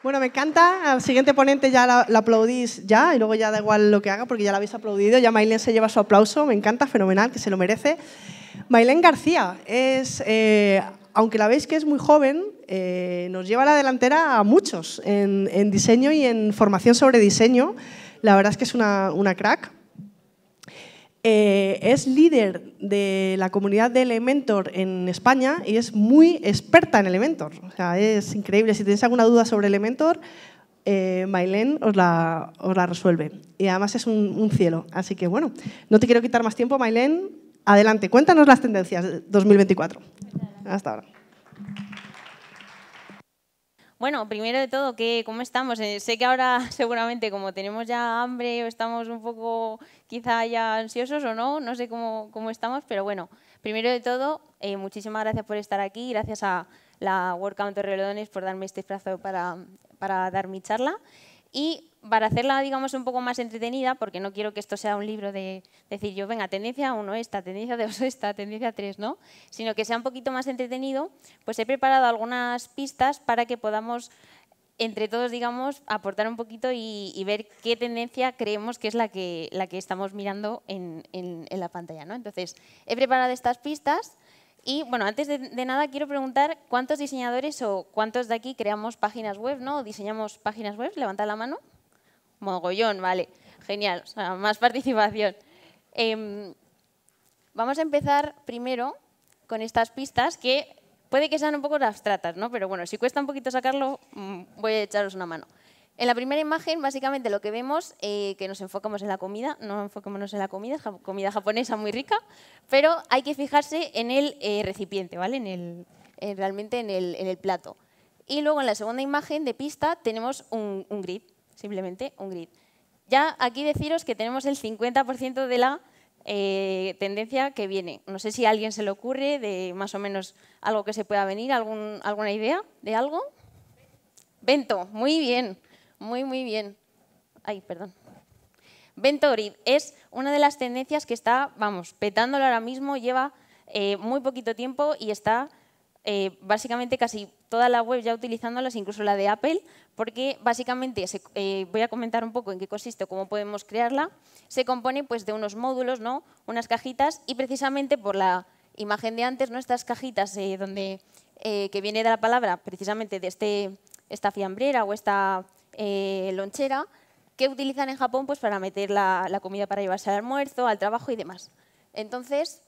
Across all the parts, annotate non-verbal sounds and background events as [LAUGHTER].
Bueno, me encanta. Al siguiente ponente ya la, aplaudís ya y luego ya da igual lo que haga porque ya la habéis aplaudido. Ya Mailen se lleva su aplauso. Me encanta, fenomenal, que se lo merece. Mailen García es, eh, aunque la veis que es muy joven, eh, nos lleva a la delantera a muchos en, diseño y en formación sobre diseño. La verdad es que es una crack. Eh, es líder de la comunidad de Elementor en España y es muy experta en Elementor. O sea, es increíble. Si tenéis alguna duda sobre Elementor, eh, os la, resuelve. Y además es un, cielo. Así que bueno, no te quiero quitar más tiempo, Mailén. Adelante, cuéntanos las tendencias de 2024. Hasta ahora. Bueno, primero de todo, ¿qué, ¿cómo estamos? Eh, sé que ahora [LAUGHS] seguramente como tenemos ya hambre o estamos un poco quizá ya ansiosos o no, no sé cómo, cómo estamos, pero bueno, primero de todo, eh, muchísimas gracias por estar aquí, gracias a la Counter Torrelodones por darme este espacio para, para dar mi charla. Y para hacerla, digamos, un poco más entretenida, porque no quiero que esto sea un libro de decir yo, venga, tendencia 1 esta, tendencia 2 [LAUGHS] esta, tendencia 3, ¿no? Sino que sea un poquito más entretenido, pues he preparado algunas pistas para que podamos, entre todos, digamos, aportar un poquito y, ver qué tendencia creemos que es la que, la que estamos mirando en, la pantalla, ¿no? Entonces, he preparado estas pistas. Y bueno, antes de, nada quiero preguntar cuántos diseñadores o cuántos de aquí creamos páginas web, ¿no? O diseñamos páginas web, levanta la mano. Mogollón, vale. Genial, o sea, más participación. Em, vamos a empezar primero con estas pistas que puede que sean un poco abstratas, ¿no? Pero bueno, si cuesta un poquito sacarlo, mm, voy a echaros una mano. En la primera imagen, básicamente lo que vemos, es eh, que nos enfocamos en la comida, no enfocémonos en la comida, comida japonesa muy rica, pero hay que fijarse en el eh, recipiente, ¿vale? En el, eh, realmente en el, plato. Y luego en la segunda imagen de pista tenemos un grid, simplemente un grid. Ya aquí deciros que tenemos el 50% de la eh, tendencia que viene. No sé si a alguien se le ocurre de más o menos algo que se pueda venir, alguna idea de algo. Vento, muy bien, muy, muy bien. Ay, perdón. Vento Grid es una de las tendencias que está, vamos, petándolo ahora mismo, lleva eh, muy poquito tiempo y está eh, básicamente casi toda la web ya utilizándolas, incluso la de Apple, porque básicamente, eh, voy a comentar un poco en qué consiste, cómo podemos crearla, se compone pues, de unos módulos, ¿no? unas cajitas, y precisamente por la imagen de antes, nuestras cajitas eh, donde, que viene de la palabra precisamente de este, esta fiambrera o esta lonchera, que utilizan en Japón pues, para meter la comida para llevarse al almuerzo, al trabajo y demás. Entonces,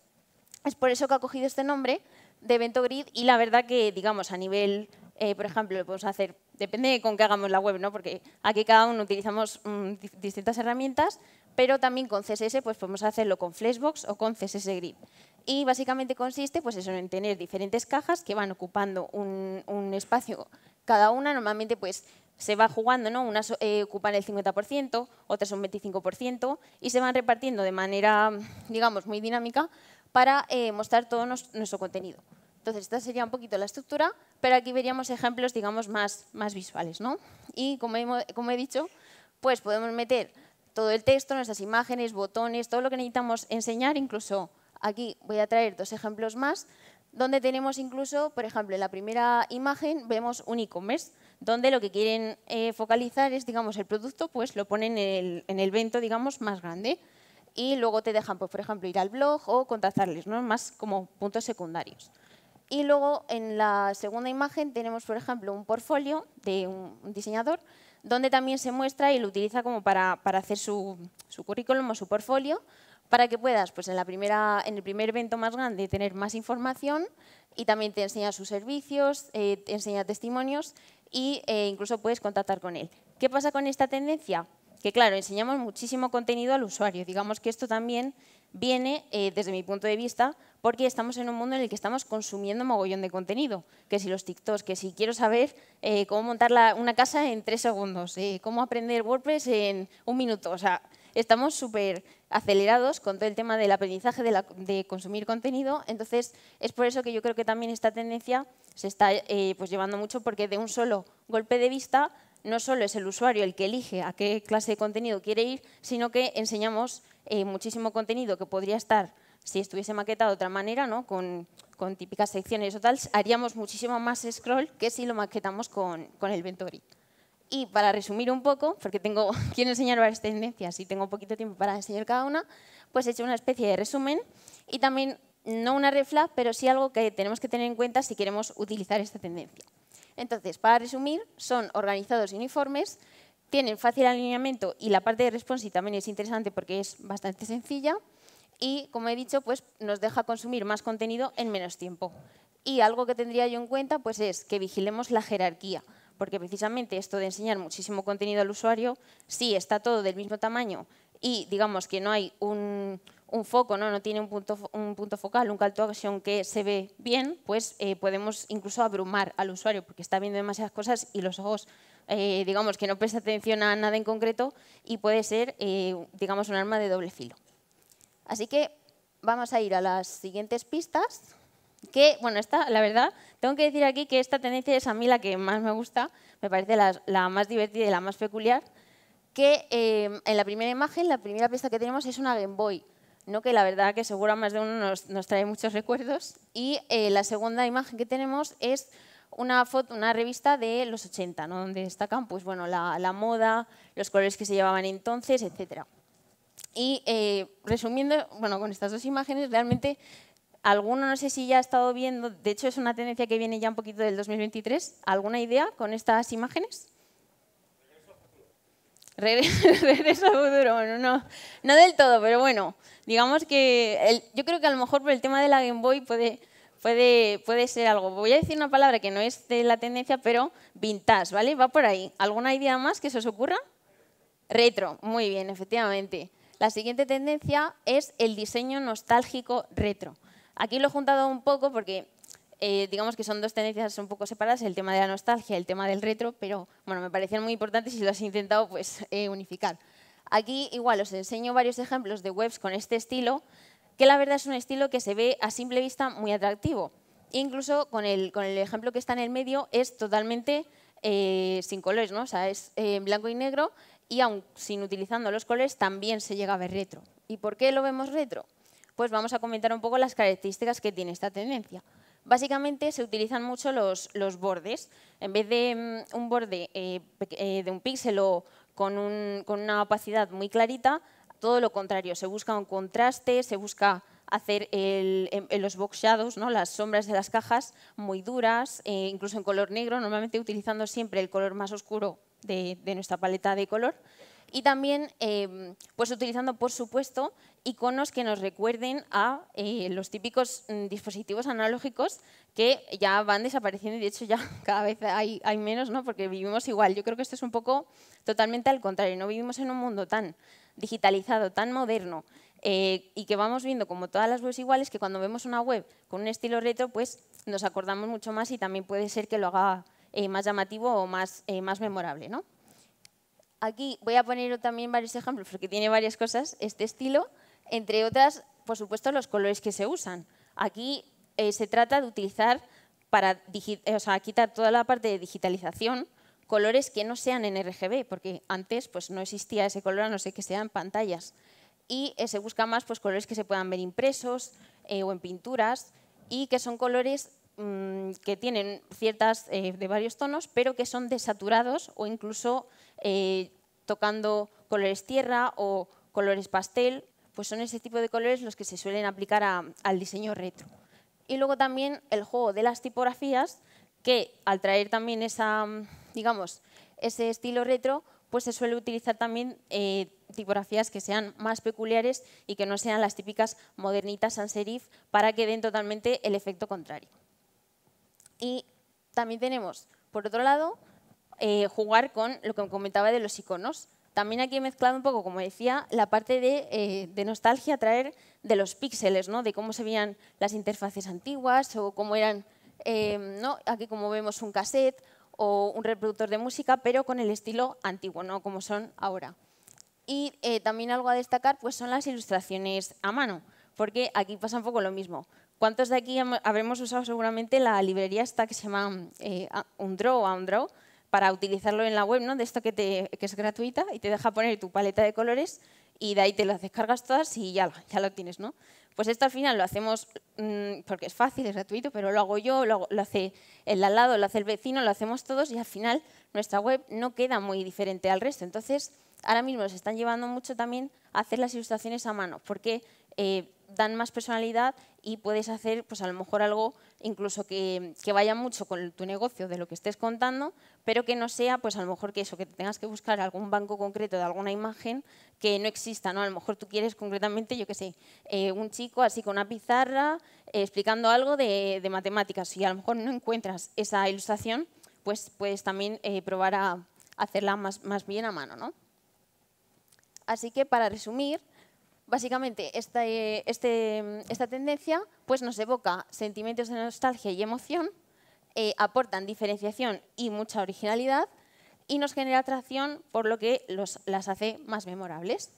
es por eso que ha cogido este nombre, de Evento Grid y la verdad que, digamos, a nivel, eh, por ejemplo, podemos hacer, depende con qué hagamos la web, ¿no? porque aquí cada uno utilizamos mm, distintas herramientas, pero también con CSS pues podemos hacerlo con Flashbox o con CSS Grid. Y básicamente consiste pues eso, en tener diferentes cajas que van ocupando un, espacio cada una, normalmente pues se va jugando, ¿no? unas eh, ocupan el 50%, otras un 25% y se van repartiendo de manera, digamos, muy dinámica para eh, mostrar todo nuestro contenido. Entonces, esta sería un poquito la estructura, pero aquí veríamos ejemplos, digamos, más, más visuales, ¿no? Y como he, dicho, pues podemos meter todo el texto, nuestras imágenes, botones, todo lo que necesitamos enseñar, incluso aquí voy a traer dos ejemplos más, donde tenemos incluso, por ejemplo, en la primera imagen vemos un e-commerce, donde lo que quieren eh, focalizar es, digamos, el producto, pues lo ponen en el, en el digamos, más grande y luego te dejan, pues, por ejemplo, ir al blog o contactarles, ¿no? más como puntos secundarios. Y luego en la segunda imagen tenemos, por ejemplo, un portfolio de un diseñador donde también se muestra y lo utiliza como para, hacer su, currículum o su portfolio para que puedas, pues en, la primera, en el primer evento más grande, tener más información y también te enseña sus servicios, eh, te enseña testimonios e incluso puedes contactar con él. ¿Qué pasa con esta tendencia? que claro, enseñamos muchísimo contenido al usuario. Digamos que esto también viene, eh, desde mi punto de vista, porque estamos en un mundo en el que estamos consumiendo mogollón de contenido. Que si los TikToks, que si quiero saber eh, cómo montar una casa en tres segundos, eh, cómo aprender WordPress en un minuto. O sea, estamos súper acelerados con todo el tema del aprendizaje, de, la, consumir contenido. Entonces, es por eso que yo creo que también esta tendencia se está pues llevando mucho porque de un solo golpe de vista no solo es el usuario el que elige a qué clase de contenido quiere ir, sino que enseñamos eh, muchísimo contenido que podría estar, si estuviese maquetado de otra manera, ¿no? con, típicas secciones o tal, haríamos muchísimo más scroll que si lo maquetamos con, el Ventori. Y para resumir un poco, porque tengo, [LAUGHS] quiero enseñar varias tendencias y tengo poquito tiempo para enseñar cada una, pues he hecho una especie de resumen y también no una refla, pero sí algo que tenemos que tener en cuenta si queremos utilizar esta tendencia. Entonces, para resumir, son organizados y uniformes, tienen fácil alineamiento y la parte de responsive también es interesante porque es bastante sencilla y, como he dicho, pues nos deja consumir más contenido en menos tiempo. Y algo que tendría yo en cuenta pues es que vigilemos la jerarquía, porque precisamente esto de enseñar muchísimo contenido al usuario, si está todo del mismo tamaño y digamos que no hay un, un foco, ¿no? no tiene un punto, un punto focal, un call de action que se ve bien, pues eh, podemos incluso abrumar al usuario porque está viendo demasiadas cosas y los ojos, eh, digamos, que no presta atención a nada en concreto y puede ser, eh, digamos, un arma de doble filo. Así que vamos a ir a las siguientes pistas, que, bueno, esta, la verdad, tengo que decir aquí que esta tendencia es a mí la que más me gusta, me parece la, la más divertida y la más peculiar, que en la primera imagen, la primera pista que tenemos es una Game Boy, ¿no? que la verdad que seguro a más de uno nos, trae muchos recuerdos. Y eh, la segunda imagen que tenemos es una, foto, una revista de los 80, donde destacan pues, bueno, la, moda, los colores que se llevaban entonces, etc. Y eh, resumiendo, bueno, con estas dos imágenes, realmente alguno no sé si ya ha estado viendo, de hecho es una tendencia que viene ya un poquito del 2023, ¿alguna idea con estas imágenes? Regreso [LAUGHS] al futuro, bueno, no, del todo, pero bueno, digamos que yo creo que a lo mejor por el tema de la Game Boy puede, puede, puede ser algo. Voy a decir una palabra que no es de la tendencia, pero vintage, ¿vale? Va por ahí. ¿Alguna idea más que se os ocurra? Retro, muy bien, efectivamente. La siguiente tendencia es el diseño nostálgico retro. Aquí lo he juntado un poco porque eh, digamos que son dos tendencias un poco separadas, el tema de la nostalgia, el tema del retro, pero bueno, me parecían muy importantes y lo has intentado pues, [LAUGHS] eh, unificar. Aquí igual os enseño varios ejemplos de webs con este estilo, que la verdad es un estilo que se ve a simple vista muy atractivo. Incluso con el, con el ejemplo que está en el medio es totalmente eh, sin colores, ¿no? o sea, es blanco y negro y aun sin utilizando los colores también se llega a ver retro. ¿Y por qué lo vemos retro? Pues vamos a comentar un poco las características que tiene esta tendencia básicamente se utilizan mucho los, los bordes. En vez de mm, un borde eh, eh, de un píxel o con, un, con una opacidad muy clarita, todo lo contrario, se busca un contraste, se busca hacer en, los box shadows, ¿no? las sombras de las cajas muy duras, eh, incluso en color negro, normalmente utilizando siempre el color más oscuro de, nuestra paleta de color. Y también em, pues utilizando, por supuesto, iconos que nos recuerden a eh, los típicos mm, dispositivos analógicos que ya van desapareciendo y de hecho ya [LAUGHS] cada vez hay, hay menos, ¿no? porque vivimos igual. Yo creo que esto es un poco totalmente al contrario, no vivimos en un mundo tan digitalizado, tan moderno, eh, y que vamos viendo como todas las webs iguales que cuando vemos una web con un estilo retro pues nos acordamos mucho más y también puede ser que lo haga eh, más llamativo o eh, más, memorable. ¿no? Aquí voy a poner también varios ejemplos porque tiene varias cosas este estilo, entre otras, por supuesto, los colores que se usan. Aquí se trata de utilizar para o sea, quitar toda la parte de digitalización, colores que no sean en RGB, porque antes pues, no existía ese color a no ser que sean pantallas y eh, se busca más pues, colores que se puedan ver impresos eh, o en pinturas y que son colores mm, que tienen ciertas eh, de varios tonos, pero que son desaturados o incluso tocando colores tierra o colores pastel, pues son ese tipo de colores los que se suelen aplicar a, al diseño retro. Y luego también el juego de las tipografías, que al traer también esa, digamos, ese estilo retro, pues se suele utilizar también eh, tipografías que sean más peculiares y que no sean las típicas modernitas sans serif para que den totalmente el efecto contrario. Y también tenemos, por otro lado, eh, jugar con lo que comentaba de los iconos. También aquí he mezclado un poco, como decía, la parte de, eh, nostalgia, traer de los píxeles, ¿no? de cómo se veían las interfaces antiguas o cómo eran, ¿no? aquí como vemos un cassette o un reproductor de música, pero con el estilo antiguo, no como son ahora. Y eh, también algo a destacar pues son las ilustraciones a mano, porque aquí pasa un poco lo mismo. ¿Cuántos de aquí habremos usado seguramente la librería esta que se llama eh, Undraw o Undraw para utilizarlo en la web, ¿no? de esto que, te, que es gratuita y te deja poner tu paleta de colores y de ahí te las descargas todas y ya, ya lo tienes, ¿no? Pues esto al final lo hacemos mm, porque es fácil, es gratuito, pero lo hago yo, lo, hace el al lado, lo hace el vecino, lo hacemos todos y al final nuestra web no queda muy diferente al resto. Entonces, ahora mismo se están llevando mucho también a hacer las ilustraciones a mano, porque eh, dan más personalidad y puedes hacer pues a lo mejor algo incluso que, vaya mucho con tu negocio de lo que estés contando, pero que no sea pues a lo mejor que eso, que tengas que buscar algún banco concreto de alguna imagen que no exista, ¿no? A lo mejor tú quieres concretamente, yo qué sé, eh, un chico así con una pizarra eh, explicando algo de, matemáticas y a lo mejor no encuentras esa ilustración, pues puedes también probar a hacerla más, más bien a mano, ¿no? Así que para resumir, Básicamente, eh, este, mm, esta, tendencia pues nos evoca sentimientos de nostalgia y emoción, eh, aportan diferenciación y mucha originalidad y nos genera atracción por lo que los, las hace más memorables.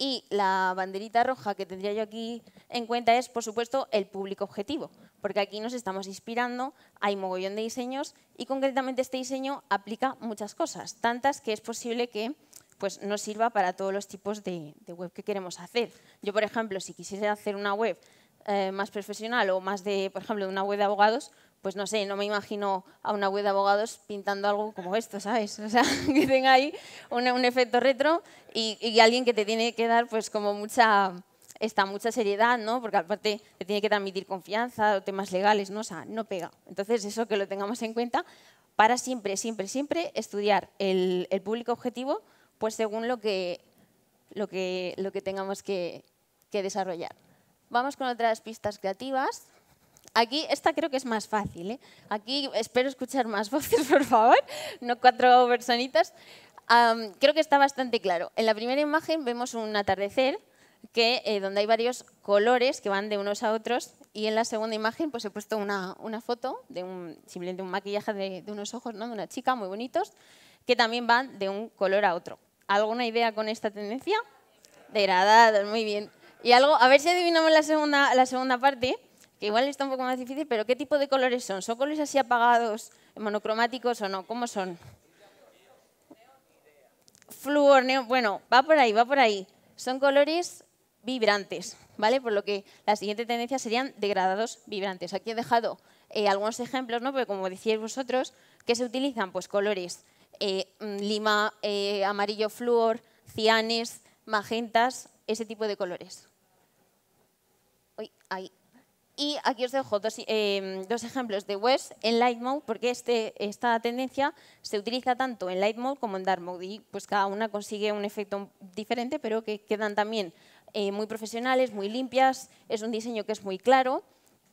Y la banderita roja que tendría yo aquí en cuenta es, por supuesto, el público objetivo, porque aquí nos estamos inspirando, hay mogollón de diseños y concretamente este diseño aplica muchas cosas, tantas que es posible que pues no sirva para todos los tipos de, web que queremos hacer. Yo, por ejemplo, si quisiese hacer una web eh, más profesional o más de, por ejemplo, una web de abogados, pues no sé, no me imagino a una web de abogados pintando algo como esto, ¿sabes? O sea, [LAUGHS] que tenga ahí un, efecto retro y, alguien que te tiene que dar pues como mucha, esta, mucha seriedad, ¿no? Porque aparte te tiene que transmitir confianza o temas legales, ¿no? O no pega. Entonces eso que lo tengamos en cuenta para siempre, siempre, siempre estudiar el, el público objetivo pues según lo que, lo que, lo que tengamos que, desarrollar. Vamos con otras pistas creativas. Aquí, esta creo que es más fácil. ¿eh? Aquí espero escuchar más [LAUGHS] voces, por favor, no cuatro personitas. creo que está bastante claro. En la primera imagen vemos un atardecer que, eh, donde hay varios colores que van de unos a otros y en la segunda imagen pues he puesto una, una foto de un, simplemente un maquillaje de, de unos ojos ¿no? de una chica muy bonitos que también van de un color a otro. ¿Alguna idea con esta tendencia? Degradados, muy bien. Y algo, a ver si adivinamos la segunda, la segunda parte, que igual está un poco más difícil, pero ¿qué tipo de colores son? ¿Son colores así apagados, monocromáticos o no? ¿Cómo son? Fluor, bueno, va por ahí, va por ahí. Son colores vibrantes, ¿vale? Por lo que la siguiente tendencia serían degradados vibrantes. Aquí he dejado eh, algunos ejemplos, ¿no? Porque como decíais vosotros, ¿qué se utilizan? Pues colores eh, mm, lima eh, amarillo flúor, cianes, magentas, ese tipo de colores. Y aquí os dejo dos, eh, ejemplos de West en Light Mode, porque este, esta tendencia se utiliza tanto en Light Mode como en Dark Mode, y pues cada una consigue un efecto diferente, pero que quedan también muy profesionales, muy limpias, es un diseño que es muy claro,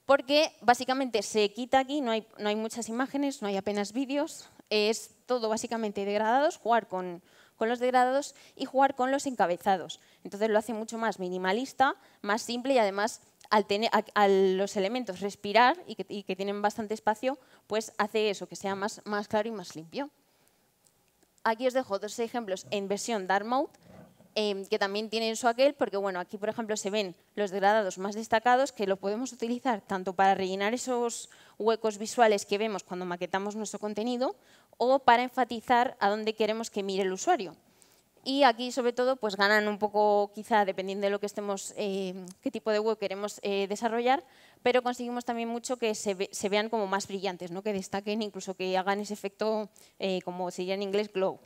porque básicamente se quita aquí, no hay, no hay muchas imágenes, no hay apenas vídeos, es todo básicamente degradados, jugar con, los degradados y jugar con los encabezados. Entonces lo hace mucho más minimalista, más simple y además al tener a, los elementos respirar y que, tienen bastante espacio, pues hace eso, que sea más, más claro y más limpio. Aquí os dejo dos ejemplos en versión Dark Mode Em, que también tienen su aquel, porque bueno, aquí por ejemplo se ven los degradados más destacados que lo podemos utilizar tanto para rellenar esos huecos visuales que vemos cuando maquetamos nuestro contenido o para enfatizar a dónde queremos que mire el usuario. Y aquí sobre todo pues ganan un poco quizá dependiendo de lo que estemos, em, qué tipo de web queremos eh, desarrollar, pero conseguimos también mucho que se, vean como más brillantes, ¿no? que destaquen, incluso que hagan ese efecto eh, como sería en inglés glow.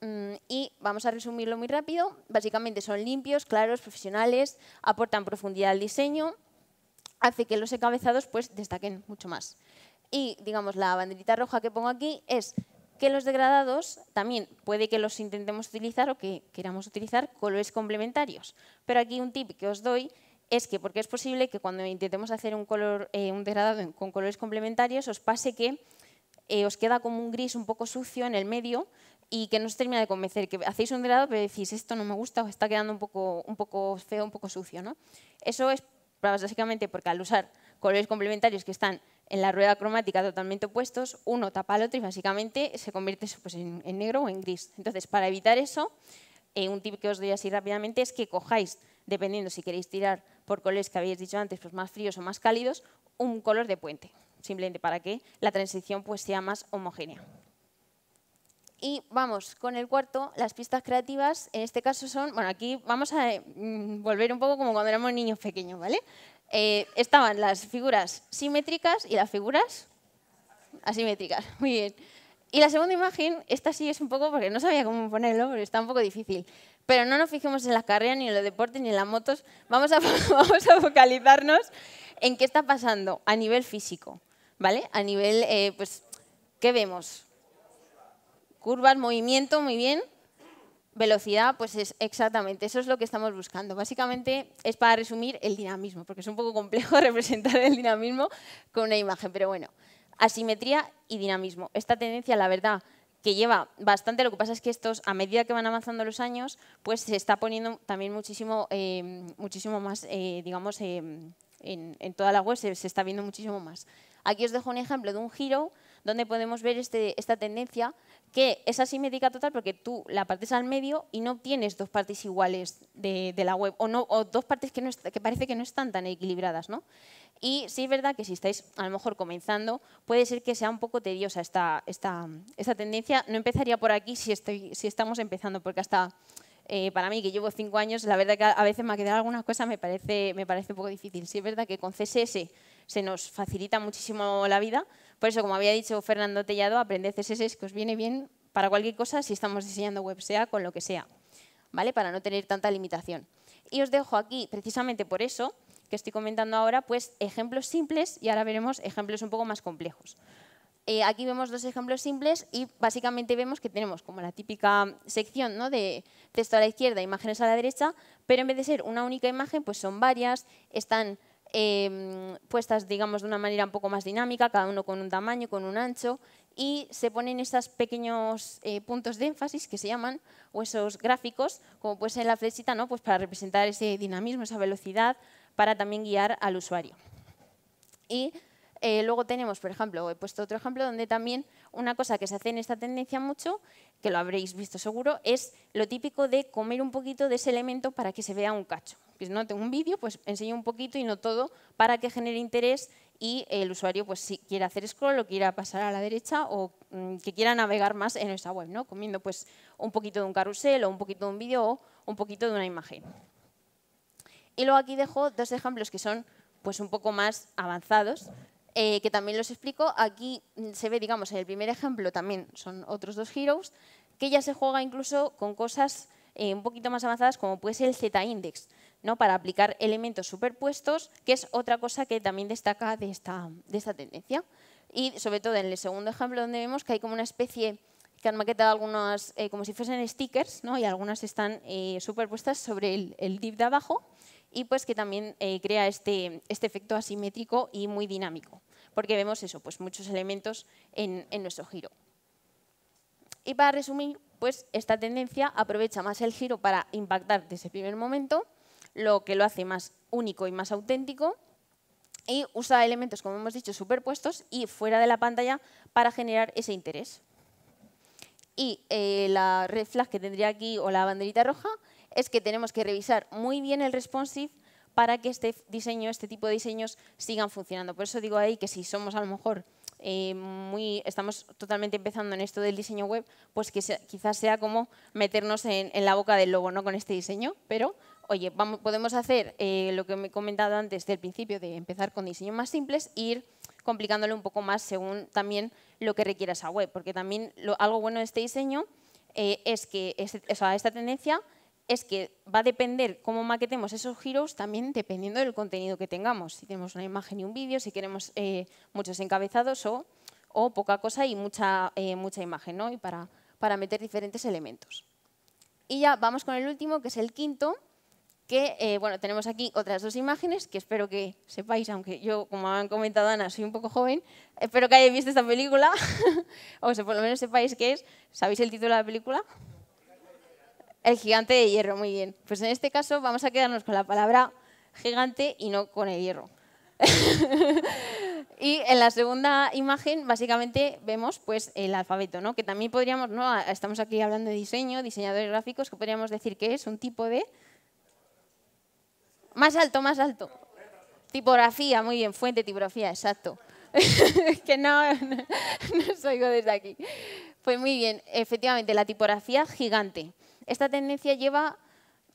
Mm, y vamos a resumirlo muy rápido. Básicamente son limpios, claros, profesionales, aportan profundidad al diseño, hace que los encabezados pues, destaquen mucho más. Y digamos la banderita roja que pongo aquí es que los degradados también puede que los intentemos utilizar o que queramos utilizar colores complementarios. Pero aquí un tip que os doy es que porque es posible que cuando intentemos hacer un, color, eh, un degradado con colores complementarios os pase que eh, os queda como un gris un poco sucio en el medio y que no os termina de convencer, que hacéis un grado pero decís esto no me gusta o está quedando un poco, un poco feo, un poco sucio. ¿no? Eso es pues, básicamente porque al usar colores complementarios que están en la rueda cromática totalmente opuestos, uno tapa al otro y básicamente se convierte pues, en, negro o en gris. Entonces, para evitar eso, eh, un tip que os doy así rápidamente es que cojáis, dependiendo si queréis tirar por colores que habéis dicho antes, pues más fríos o más cálidos, un color de puente, simplemente para que la transición pues, sea más homogénea. Y vamos con el cuarto, las pistas creativas. En este caso son, bueno, aquí vamos a mm, volver un poco como cuando éramos niños pequeños, ¿vale? Eh, estaban las figuras simétricas y las figuras asimétricas. [LAUGHS] Muy bien. Y la segunda imagen, esta sí es un poco, porque no sabía cómo ponerlo, pero está un poco difícil. Pero no nos fijemos en las carreras, ni en los deportes, ni en las motos. Vamos a, [LAUGHS] vamos a focalizarnos en qué está pasando a nivel físico, ¿vale? A nivel, eh, pues, ¿qué vemos? curvas, movimiento, muy bien. Velocidad, pues es exactamente, eso es lo que estamos buscando. Básicamente es para resumir el dinamismo, porque es un poco complejo [LAUGHS] representar el dinamismo con una imagen, pero bueno, asimetría y dinamismo. Esta tendencia, la verdad, que lleva bastante, lo que pasa es que estos, a medida que van avanzando los años, pues se está poniendo también muchísimo, eh, muchísimo más, eh, digamos, eh, en, toda la web se, se está viendo muchísimo más. Aquí os dejo un ejemplo de un giro donde podemos ver este, esta tendencia que es asimétrica total porque tú la partes al medio y no tienes dos partes iguales de, la web o, no, o dos partes que, parece que no están tan equilibradas. ¿no? Y sí es verdad que si estáis a lo mejor comenzando, puede ser que sea un poco tediosa esta, esta, tendencia. No empezaría por aquí si, si estamos empezando porque hasta... Eh, para mí, que llevo cinco años, la verdad que a veces me quedado algunas cosas me parece, me parece un poco difícil. Sí es verdad que con CSS se nos facilita muchísimo la vida, por eso, como había dicho Fernando Tellado, aprende CSS que os viene bien para cualquier cosa si estamos diseñando web, sea con lo que sea, ¿vale? Para no tener tanta limitación. Y os dejo aquí, precisamente por eso, que estoy comentando ahora, pues ejemplos simples y ahora veremos ejemplos un poco más complejos. Eh, aquí vemos dos ejemplos simples y básicamente vemos que tenemos como la típica sección ¿no? de texto a la izquierda, imágenes a la derecha, pero en vez de ser una única imagen, pues son varias, están Em, puestas, digamos, de una manera un poco más dinámica, cada uno con un tamaño, con un ancho, y se ponen estos pequeños eh, puntos de énfasis que se llaman, o esos gráficos, como puede ser la flechita, ¿no? pues para representar ese dinamismo, esa velocidad, para también guiar al usuario. Y eh, luego tenemos, por ejemplo, he puesto otro ejemplo donde también una cosa que se hace en esta tendencia mucho, que lo habréis visto seguro, es lo típico de comer un poquito de ese elemento para que se vea un cacho pues no tengo un vídeo, pues enseño un poquito y no todo para que genere interés y el usuario pues si quiere hacer scroll o quiera pasar a la derecha o mm, que quiera navegar más en esa web, ¿no? Comiendo pues un poquito de un carrusel o un poquito de un vídeo o un poquito de una imagen. Y luego aquí dejo dos ejemplos que son pues un poco más avanzados, eh, que también los explico. Aquí mm, se ve, digamos, en el primer ejemplo también son otros dos heroes, que ya se juega incluso con cosas eh, un poquito más avanzadas como puede ser el Z-index. ¿no? para aplicar elementos superpuestos, que es otra cosa que también destaca de esta, tendencia. Y sobre todo en el segundo ejemplo donde vemos que hay como una especie que han maquetado algunas eh, como si fuesen stickers ¿no? y algunas están eh, superpuestas sobre el, el, de abajo y pues que también eh, crea este, este, efecto asimétrico y muy dinámico porque vemos eso, pues muchos elementos en, en nuestro giro. Y para resumir, pues esta tendencia aprovecha más el giro para impactar desde el primer momento lo que lo hace más único y más auténtico. Y usa elementos, como hemos dicho, superpuestos y fuera de la pantalla para generar ese interés. Y eh, la red flag que tendría aquí, o la banderita roja, es que tenemos que revisar muy bien el responsive para que este diseño, este tipo de diseños sigan funcionando. Por eso digo ahí que si somos a lo mejor eh, muy, estamos totalmente empezando en esto del diseño web, pues que quizás sea como meternos en, en, la boca del lobo, no con este diseño, pero oye, vamos, podemos hacer eh, lo que me he comentado antes del principio de empezar con diseños más simples e ir complicándolo un poco más según también lo que requiera esa web, porque también lo, algo bueno de este diseño eh, es que o sea, esta tendencia es que va a depender cómo maquetemos esos giros también dependiendo del contenido que tengamos. Si tenemos una imagen y un vídeo, si queremos eh, muchos encabezados o, poca cosa y mucha, mucha imagen, ¿no? Y para, para meter diferentes elementos. Y ya vamos con el último, que es el quinto, que eh, bueno, tenemos aquí otras dos imágenes que espero que sepáis, aunque yo, como han comentado Ana, soy un poco joven, espero que hayáis visto esta película, [LAUGHS] o sea, por lo menos sepáis qué es. ¿Sabéis el título de la película? El gigante de hierro, muy bien. Pues en este caso vamos a quedarnos con la palabra gigante y no con el hierro. [LAUGHS] y en la segunda imagen básicamente vemos pues el alfabeto, ¿no? que también podríamos, ¿no? estamos aquí hablando de diseño, diseñadores gráficos, que podríamos decir que es un tipo de más alto, más alto. Tipografía, muy bien, fuente, tipografía, exacto. [LAUGHS] que no, no, os oigo desde aquí. Pues muy bien, efectivamente, la tipografía gigante. Esta tendencia lleva,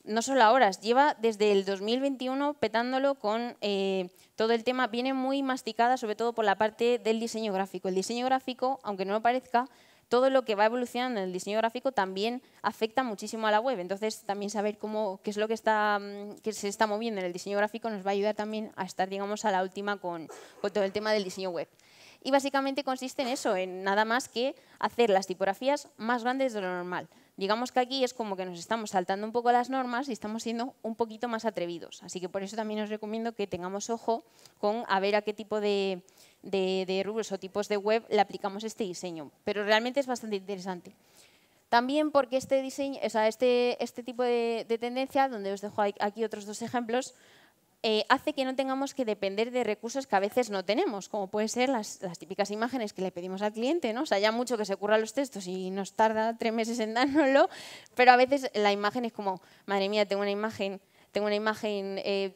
no solo ahora, lleva desde el 2021 petándolo con eh, todo el tema, viene muy masticada, sobre todo por la parte del diseño gráfico. El diseño gráfico, aunque no lo parezca, todo lo que va evolucionando en el diseño gráfico también afecta muchísimo a la web. Entonces, también saber qué es lo que, mm, que se está moviendo en el diseño gráfico nos va a ayudar también a estar, digamos, a la última con todo el tema del diseño web. Y básicamente consiste en eso, en nada más que hacer las tipografías más grandes de lo normal digamos que aquí es como que nos estamos saltando un poco las normas y estamos siendo un poquito más atrevidos. Así que por eso también os recomiendo que tengamos ojo con a ver a qué tipo de, rubros o tipos de web le aplicamos este diseño. Pero realmente es bastante interesante. También porque este, diseño, o sea, este, este tipo de, de tendencia, donde os dejo aquí otros dos ejemplos, eh, hace que no tengamos que depender de recursos que a veces no tenemos, como pueden ser las, típicas imágenes que le pedimos al cliente, ¿no? O sea, ya mucho que se curran los textos y nos tarda tres meses en dárnoslo, pero a veces la imagen es como, madre mía, tengo una imagen tengo una imagen eh,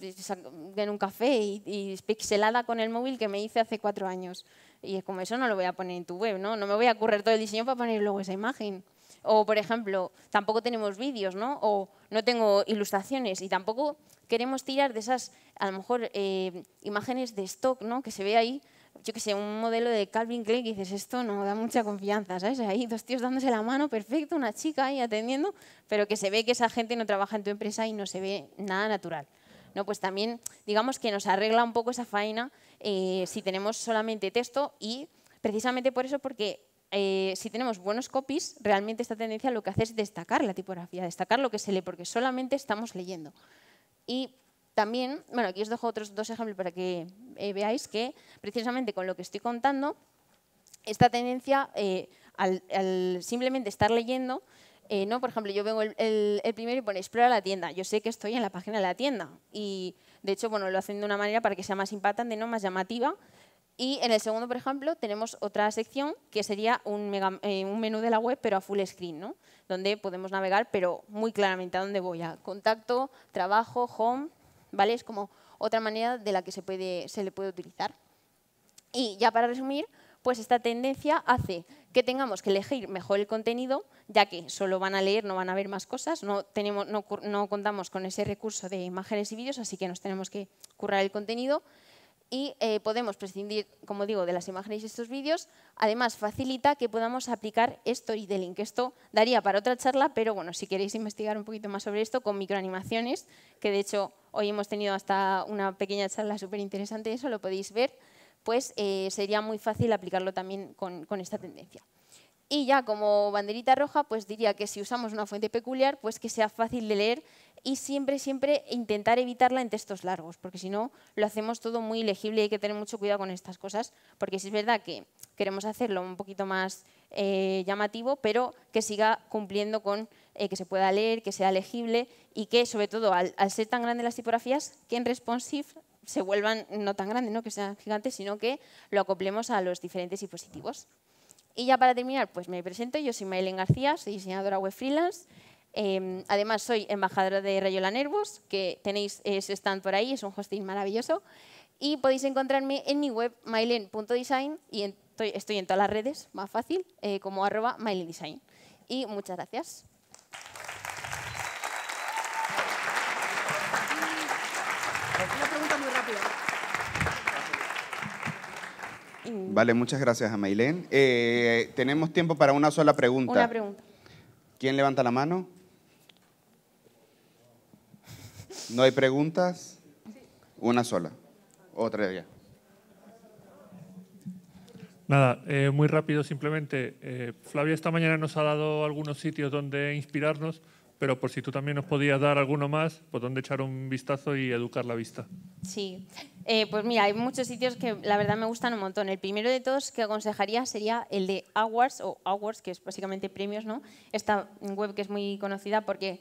en un café y, y, pixelada con el móvil que me hice hace cuatro años. Y es como, eso no lo voy a poner en tu web, ¿no? No me voy a currar todo el diseño para poner luego esa imagen. O, por ejemplo, tampoco tenemos vídeos, ¿no? O no tengo ilustraciones y tampoco queremos tirar de esas, a lo mejor, eh, imágenes de stock, ¿no? Que se ve ahí, yo qué sé, un modelo de Calvin Klein que dices, esto no da mucha confianza, ¿sabes? Ahí dos tíos dándose la mano, perfecto, una chica ahí atendiendo, pero que se ve que esa gente no trabaja en tu empresa y no se ve nada natural. No, pues también, digamos que nos arregla un poco esa faena eh, si tenemos solamente texto y precisamente por eso, porque eh, si tenemos buenos copies, realmente esta tendencia lo que hace es destacar la tipografía, destacar lo que se lee, porque solamente estamos leyendo. Y también, bueno, aquí os dejo otros dos ejemplos para que eh, veáis que precisamente con lo que estoy contando, esta tendencia eh, al, simplemente estar leyendo, eh, ¿no? por ejemplo, yo vengo el, el, primero y pone explora la tienda. Yo sé que estoy en la página de la tienda y de hecho bueno, lo hacen de una manera para que sea más impactante, ¿no? más llamativa y en el segundo, por ejemplo, tenemos otra sección que sería eh, un, menú de la web, pero a full screen, ¿no? donde podemos navegar, pero muy claramente a dónde voy, a contacto, trabajo, home, ¿vale? Es como otra manera de la que se, puede, se le puede utilizar. Y ya para resumir, pues esta tendencia hace que tengamos que elegir mejor el contenido, ya que solo van a leer, no van a ver más cosas, no, tenemos, no contamos con ese recurso de imágenes y vídeos, así que nos tenemos que currar el contenido y eh, podemos prescindir, como digo, de las imágenes y estos vídeos. Además, facilita que podamos aplicar storytelling, que esto daría para otra charla, pero bueno, si queréis investigar un poquito más sobre esto con microanimaciones, que de hecho hoy hemos tenido hasta una pequeña charla súper interesante, eso lo podéis ver, pues eh, sería muy fácil aplicarlo también con, con esta tendencia. Y ya como banderita roja, pues diría que si usamos una fuente peculiar, pues que sea fácil de leer y siempre, siempre intentar evitarla en textos largos, porque si no lo hacemos todo muy legible y hay que tener mucho cuidado con estas cosas, porque si es verdad que queremos hacerlo un poquito más eh, llamativo, pero que siga cumpliendo con eh, que se pueda leer, que sea legible y que sobre todo al, ser tan grandes las tipografías, que en responsive se vuelvan no tan grandes, no que sean gigantes, sino que lo acoplemos a los diferentes dispositivos. Y ya para terminar, pues me presento, yo soy Maylen García, soy diseñadora web freelance Em, además, soy embajadora de Rayola Nervos, que tenéis ese stand por ahí, es un hosting maravilloso. Y podéis encontrarme en mi web, mylen.design, y estoy, en todas las redes, más fácil, eh, como arroba mylendesign. Y muchas gracias. Mm. Vale, muchas gracias a Mailen. Eh, tenemos tiempo para una sola pregunta. Una pregunta. ¿Quién levanta la mano? ¿No hay preguntas? Una sola. Otra ya. Nada, eh, muy rápido simplemente. Eh, Flavia esta mañana nos ha dado algunos sitios donde inspirarnos, pero por si tú también nos podías dar alguno más, por donde echar un vistazo y educar la vista. Sí, eh, pues mira, hay muchos sitios que la verdad me gustan un montón. El primero de todos que aconsejaría sería el de Awards, o Awards, que es básicamente premios, ¿no? Esta web que es muy conocida porque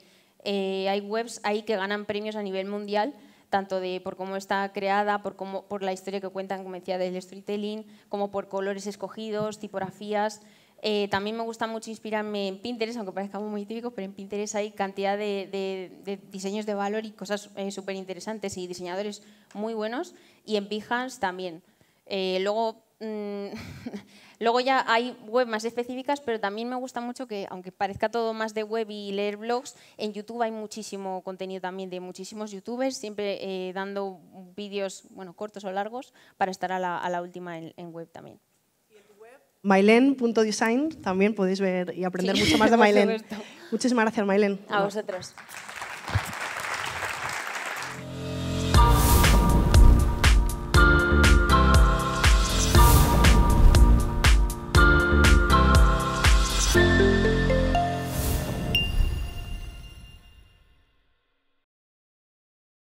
eh, hay webs ahí que ganan premios a nivel mundial, tanto de, por cómo está creada, por, cómo, por la historia que cuentan, como decía, del storytelling, como por colores escogidos, tipografías. Eh, también me gusta mucho inspirarme en Pinterest, aunque parezca muy típico, pero en Pinterest hay cantidad de, diseños de valor y cosas eh, súper interesantes y diseñadores muy buenos. Y en Behance también. Eh, luego Mm, [LAUGHS] luego ya hay web más específicas, pero también me gusta mucho que, aunque parezca todo más de web y leer blogs, en YouTube hay muchísimo contenido también de muchísimos youtubers, siempre eh, dando vídeos bueno, cortos o largos para estar a la, última en, web también mylen.design también podéis ver y aprender mucho más de [LAUGHS] Mylen. Muchísimas gracias, Mylen. A vosotros.